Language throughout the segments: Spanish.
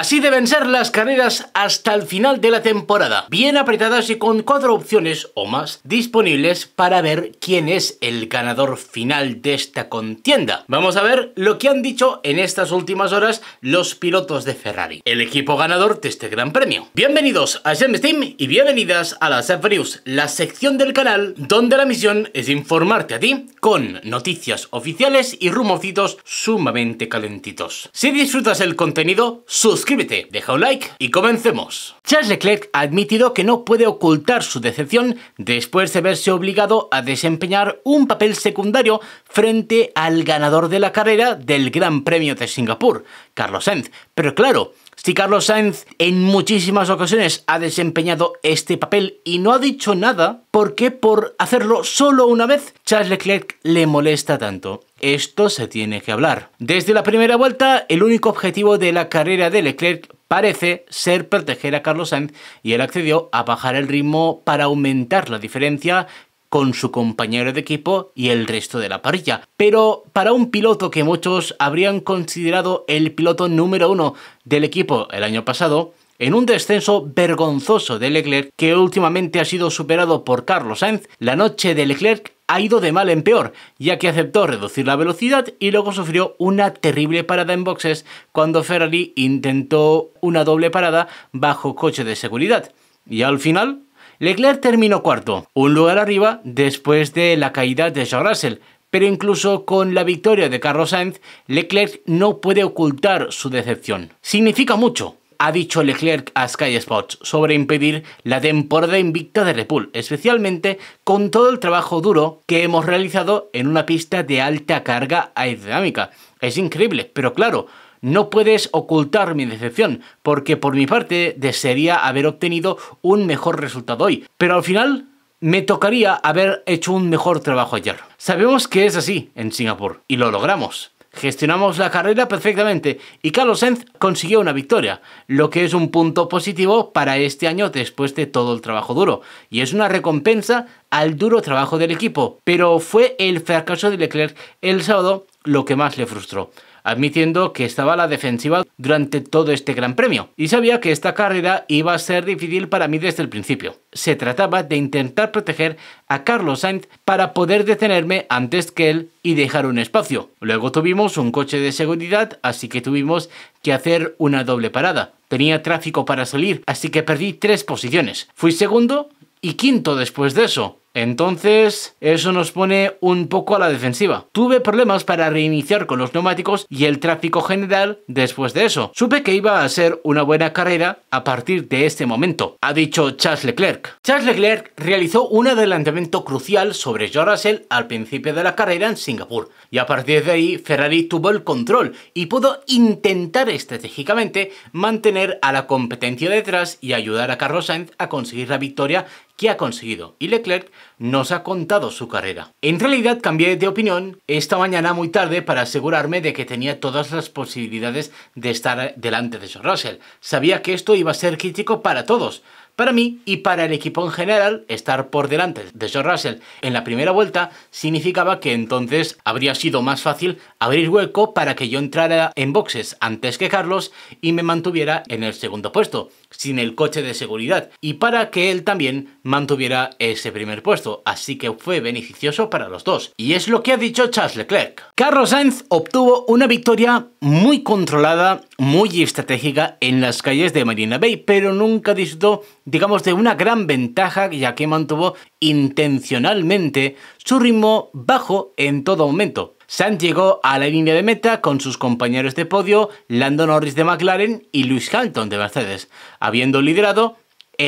Así deben ser las carreras hasta el final de la temporada, bien apretadas y con cuatro opciones o más disponibles para ver quién es el ganador final de esta contienda. Vamos a ver lo que han dicho en estas últimas horas los pilotos de Ferrari, el equipo ganador de este gran premio. Bienvenidos a James Team y bienvenidas a la F News, la sección del canal donde la misión es informarte a ti con noticias oficiales y rumocitos sumamente calentitos. Si disfrutas el contenido, suscríbete suscríbete, deja un like y comencemos. Charles Leclerc ha admitido que no puede ocultar su decepción después de verse obligado a desempeñar un papel secundario frente al ganador de la carrera del Gran Premio de Singapur, Carlos Sainz. Pero claro, si Carlos Sainz en muchísimas ocasiones ha desempeñado este papel y no ha dicho nada, ¿por qué por hacerlo solo una vez Charles Leclerc le molesta tanto? esto se tiene que hablar. Desde la primera vuelta, el único objetivo de la carrera de Leclerc parece ser proteger a Carlos Sainz y él accedió a bajar el ritmo para aumentar la diferencia con su compañero de equipo y el resto de la parrilla. Pero para un piloto que muchos habrían considerado el piloto número uno del equipo el año pasado, en un descenso vergonzoso de Leclerc que últimamente ha sido superado por Carlos Sainz, la noche de Leclerc ha ido de mal en peor, ya que aceptó reducir la velocidad y luego sufrió una terrible parada en boxes cuando Ferrari intentó una doble parada bajo coche de seguridad. Y al final, Leclerc terminó cuarto, un lugar arriba después de la caída de George Russell, pero incluso con la victoria de Carlos Sainz, Leclerc no puede ocultar su decepción. Significa mucho, ha dicho Leclerc a Sky Sports sobre impedir la temporada invicta de Repul, especialmente con todo el trabajo duro que hemos realizado en una pista de alta carga aerodinámica. Es increíble, pero claro, no puedes ocultar mi decepción, porque por mi parte desearía haber obtenido un mejor resultado hoy, pero al final me tocaría haber hecho un mejor trabajo ayer. Sabemos que es así en Singapur, y lo logramos. Gestionamos la carrera perfectamente y Carlos Sainz consiguió una victoria, lo que es un punto positivo para este año después de todo el trabajo duro, y es una recompensa al duro trabajo del equipo, pero fue el fracaso de Leclerc el sábado lo que más le frustró admitiendo que estaba a la defensiva durante todo este Gran Premio y sabía que esta carrera iba a ser difícil para mí desde el principio. Se trataba de intentar proteger a Carlos Sainz para poder detenerme antes que él y dejar un espacio. Luego tuvimos un coche de seguridad, así que tuvimos que hacer una doble parada. Tenía tráfico para salir, así que perdí tres posiciones. Fui segundo y quinto después de eso. Entonces, eso nos pone un poco a la defensiva. Tuve problemas para reiniciar con los neumáticos y el tráfico general después de eso. Supe que iba a ser una buena carrera a partir de este momento, ha dicho Charles Leclerc. Charles Leclerc realizó un adelantamiento crucial sobre George Russell al principio de la carrera en Singapur, y a partir de ahí Ferrari tuvo el control y pudo intentar estratégicamente mantener a la competencia detrás y ayudar a Carlos Sainz a conseguir la victoria que ha conseguido. Y Leclerc nos ha contado su carrera. En realidad cambié de opinión esta mañana muy tarde para asegurarme de que tenía todas las posibilidades de estar delante de John Russell. Sabía que esto iba a ser crítico para todos, para mí y para el equipo en general, estar por delante de John Russell en la primera vuelta significaba que entonces habría sido más fácil abrir hueco para que yo entrara en boxes antes que Carlos y me mantuviera en el segundo puesto, sin el coche de seguridad, y para que él también mantuviera ese primer puesto así que fue beneficioso para los dos. Y es lo que ha dicho Charles Leclerc. Carlos Sainz obtuvo una victoria muy controlada, muy estratégica en las calles de Marina Bay, pero nunca disfrutó, digamos, de una gran ventaja, ya que mantuvo intencionalmente su ritmo bajo en todo momento. Sainz llegó a la línea de meta con sus compañeros de podio, Lando Norris de McLaren y Lewis Hamilton de Mercedes, habiendo liderado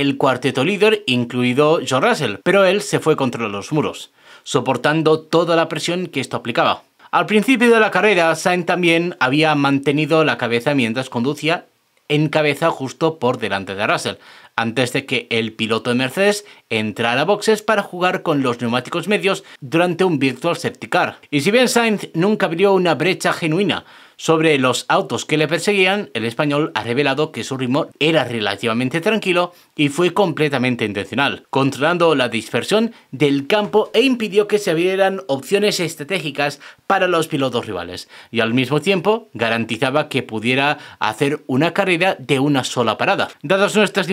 el cuarteto líder, incluido John Russell, pero él se fue contra los muros, soportando toda la presión que esto aplicaba. Al principio de la carrera, Sainz también había mantenido la cabeza mientras conducía en cabeza justo por delante de Russell, antes de que el piloto de Mercedes entrara a boxes para jugar con los neumáticos medios durante un virtual safety car. Y si bien Sainz nunca abrió una brecha genuina sobre los autos que le perseguían, el español ha revelado que su ritmo era relativamente tranquilo y fue completamente intencional, controlando la dispersión del campo e impidió que se abrieran opciones estratégicas para los pilotos rivales, y al mismo tiempo garantizaba que pudiera hacer una carrera de una sola parada. Dadas nuestras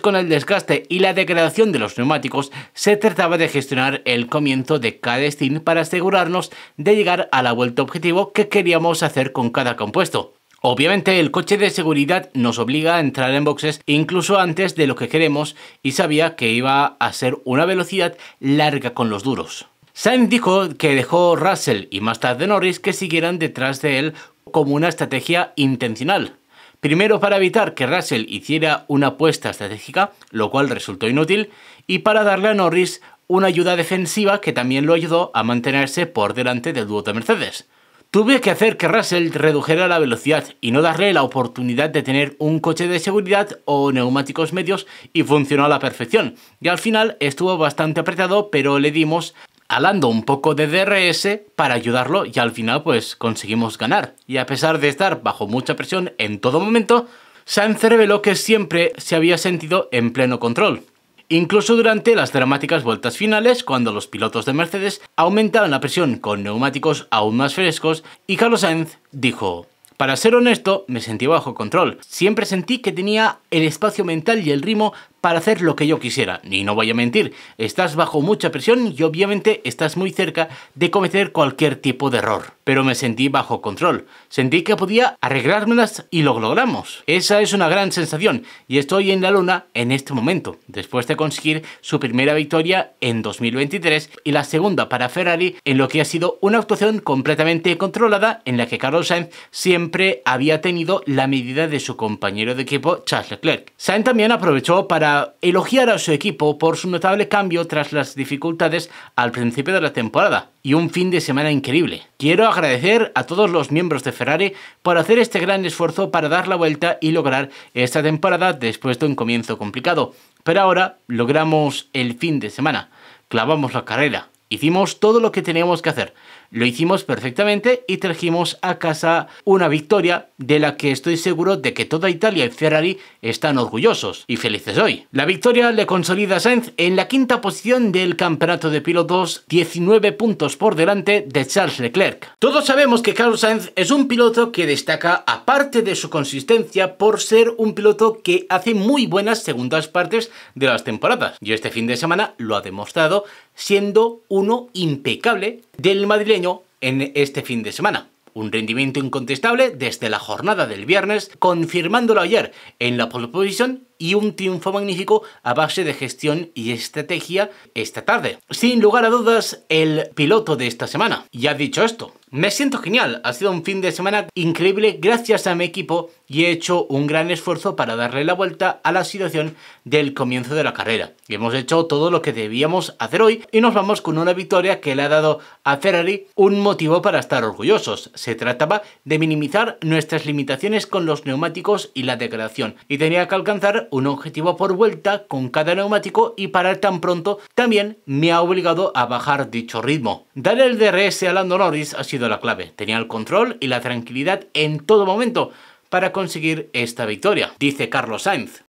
con el desgaste y la degradación de los neumáticos, se trataba de gestionar el comienzo de cada stint para asegurarnos de llegar a la vuelta objetivo que queríamos hacer con cada compuesto. Obviamente el coche de seguridad nos obliga a entrar en boxes incluso antes de lo que queremos y sabía que iba a ser una velocidad larga con los duros. Sainz dijo que dejó Russell y más tarde Norris que siguieran detrás de él como una estrategia intencional. Primero para evitar que Russell hiciera una apuesta estratégica, lo cual resultó inútil, y para darle a Norris una ayuda defensiva que también lo ayudó a mantenerse por delante del dúo de Mercedes. Tuve que hacer que Russell redujera la velocidad y no darle la oportunidad de tener un coche de seguridad o neumáticos medios y funcionó a la perfección. Y al final estuvo bastante apretado, pero le dimos alando un poco de DRS para ayudarlo y al final pues conseguimos ganar. Y a pesar de estar bajo mucha presión en todo momento, Sainz reveló que siempre se había sentido en pleno control. Incluso durante las dramáticas vueltas finales, cuando los pilotos de Mercedes aumentaban la presión con neumáticos aún más frescos, y Carlos Sainz dijo, para ser honesto, me sentí bajo control. Siempre sentí que tenía el espacio mental y el ritmo para hacer lo que yo quisiera. Y no voy a mentir, estás bajo mucha presión y obviamente estás muy cerca de cometer cualquier tipo de error. Pero me sentí bajo control. Sentí que podía arreglármelas y lo logramos. Esa es una gran sensación y estoy en la luna en este momento, después de conseguir su primera victoria en 2023 y la segunda para Ferrari en lo que ha sido una actuación completamente controlada en la que Carlos Sainz siempre había tenido la medida de su compañero de equipo Charles Leclerc. Sainz también aprovechó para elogiar a su equipo por su notable cambio tras las dificultades al principio de la temporada y un fin de semana increíble. Quiero agradecer a todos los miembros de Ferrari por hacer este gran esfuerzo para dar la vuelta y lograr esta temporada después de un comienzo complicado. Pero ahora logramos el fin de semana, clavamos la carrera, hicimos todo lo que teníamos que hacer. Lo hicimos perfectamente y trajimos a casa una victoria de la que estoy seguro de que toda Italia y Ferrari están orgullosos y felices hoy. La victoria le consolida a Sainz en la quinta posición del campeonato de pilotos, 19 puntos por delante de Charles Leclerc. Todos sabemos que Carlos Sainz es un piloto que destaca, aparte de su consistencia, por ser un piloto que hace muy buenas segundas partes de las temporadas. Y este fin de semana lo ha demostrado siendo uno impecable del madrileño en este fin de semana. Un rendimiento incontestable desde la jornada del viernes, confirmándolo ayer en la pole y un triunfo magnífico a base de gestión y estrategia esta tarde. Sin lugar a dudas, el piloto de esta semana. Ya dicho esto, me siento genial, ha sido un fin de semana increíble gracias a mi equipo y he hecho un gran esfuerzo para darle la vuelta a la situación del comienzo de la carrera. Y hemos hecho todo lo que debíamos hacer hoy y nos vamos con una victoria que le ha dado a Ferrari un motivo para estar orgullosos. Se trataba de minimizar nuestras limitaciones con los neumáticos y la degradación y tenía que alcanzar un objetivo por vuelta con cada neumático y parar tan pronto también me ha obligado a bajar dicho ritmo. Dar el DRS a Lando Norris ha sido la clave. Tenía el control y la tranquilidad en todo momento para conseguir esta victoria, dice Carlos Sainz.